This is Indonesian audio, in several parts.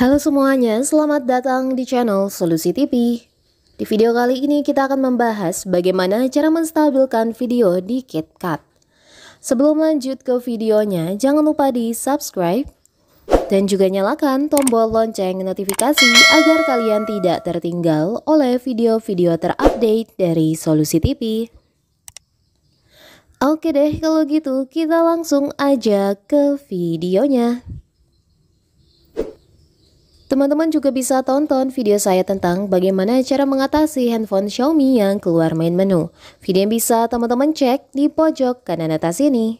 Halo semuanya, selamat datang di channel Solusi TV. Di video kali ini kita akan membahas bagaimana cara menstabilkan video di KitKat. Sebelum lanjut ke videonya, jangan lupa di subscribe dan juga nyalakan tombol lonceng notifikasi agar kalian tidak tertinggal oleh video-video terupdate dari Solusi TV. Oke deh kalau gitu kita langsung aja ke videonya. Teman-teman juga bisa tonton video saya tentang bagaimana cara mengatasi handphone Xiaomi yang keluar main menu. Video yang bisa teman-teman cek di pojok kanan atas ini.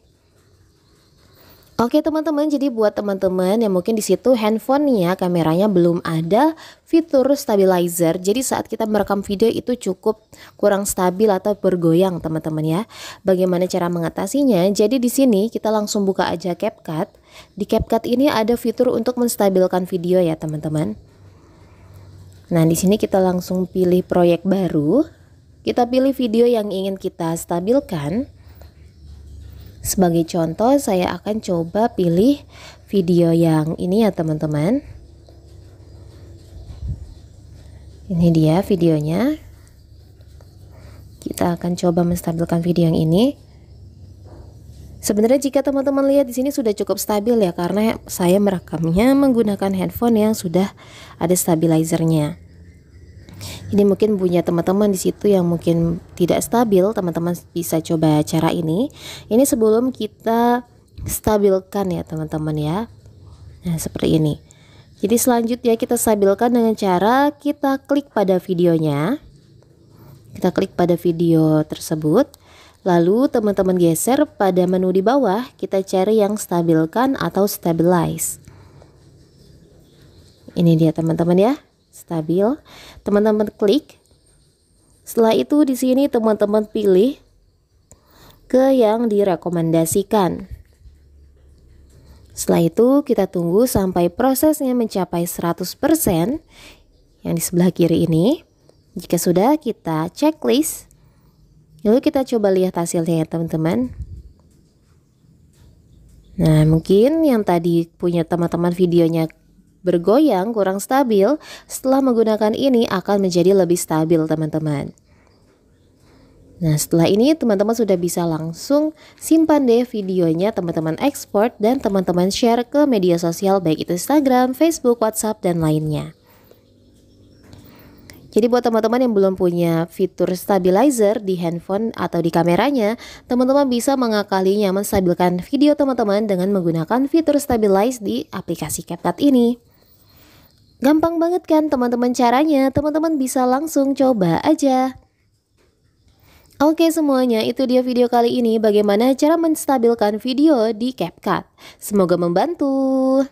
Oke teman-teman, jadi buat teman-teman yang mungkin di situ handphonenya kameranya belum ada fitur stabilizer. Jadi saat kita merekam video itu cukup kurang stabil atau bergoyang teman-teman ya. Bagaimana cara mengatasinya? Jadi di sini kita langsung buka aja CapCut. Di CapCut ini ada fitur untuk menstabilkan video ya teman-teman. Nah di sini kita langsung pilih proyek baru. Kita pilih video yang ingin kita stabilkan. Sebagai contoh, saya akan coba pilih video yang ini ya teman-teman. Ini dia videonya. Kita akan coba menstabilkan video yang ini. Sebenarnya jika teman-teman lihat di sini sudah cukup stabil ya karena saya merekamnya menggunakan handphone yang sudah ada stabilizernya. Ini mungkin punya teman-teman di situ yang mungkin tidak stabil, teman-teman bisa coba cara ini. Ini sebelum kita stabilkan ya teman-teman ya. Nah, seperti ini. Jadi selanjutnya kita stabilkan dengan cara kita klik pada videonya. Kita klik pada video tersebut. Lalu teman-teman geser pada menu di bawah, kita cari yang stabilkan atau stabilize. Ini dia teman-teman ya stabil. Teman-teman klik. Setelah itu di sini teman-teman pilih ke yang direkomendasikan. Setelah itu kita tunggu sampai prosesnya mencapai 100% yang di sebelah kiri ini. Jika sudah kita checklist. Lalu kita coba lihat hasilnya ya teman-teman. Nah, mungkin yang tadi punya teman-teman videonya bergoyang kurang stabil, setelah menggunakan ini akan menjadi lebih stabil teman-teman. Nah setelah ini teman-teman sudah bisa langsung simpan deh videonya teman-teman ekspor dan teman-teman share ke media sosial baik itu Instagram, Facebook, Whatsapp, dan lainnya. Jadi buat teman-teman yang belum punya fitur stabilizer di handphone atau di kameranya, teman-teman bisa mengakalinya menstabilkan video teman-teman dengan menggunakan fitur stabilize di aplikasi CapCut ini. Gampang banget kan teman-teman caranya, teman-teman bisa langsung coba aja. Oke semuanya, itu dia video kali ini bagaimana cara menstabilkan video di CapCut. Semoga membantu.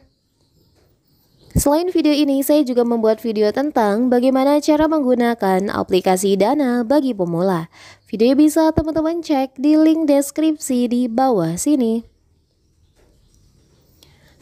Selain video ini, saya juga membuat video tentang bagaimana cara menggunakan aplikasi Dana bagi pemula. Video bisa teman-teman cek di link deskripsi di bawah sini.